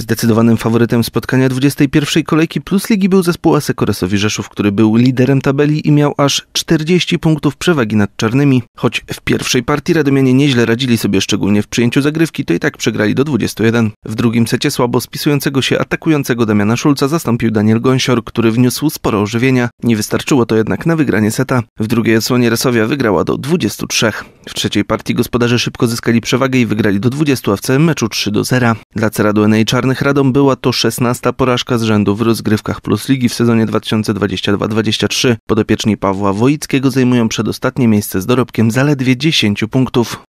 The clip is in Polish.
Zdecydowanym faworytem spotkania 21. kolejki Plus Ligi był zespół Asekoresowi Rzeszów, który był liderem tabeli i miał aż 40 punktów przewagi nad Czarnymi. Choć w pierwszej partii Radomianie nieźle radzili sobie, szczególnie w przyjęciu zagrywki, to i tak przegrali do 21. W drugim secie słabo spisującego się atakującego Damiana Szulca zastąpił Daniel Gąsior, który wniósł sporo ożywienia. Nie wystarczyło to jednak na wygranie seta. W drugiej odsłonie Resowia wygrała do 23. W trzeciej partii gospodarze szybko zyskali przewagę i wygrali do 20, a w całym meczu 3 do 0. Dla Ceradu NA Czarny Czarnych Radom była to 16 porażka z rzędu w rozgrywkach Plus Ligi w sezonie 2022-23. Podopieczni Pawła Wojickiego zajmują przedostatnie miejsce z dorobkiem zaledwie 10 punktów.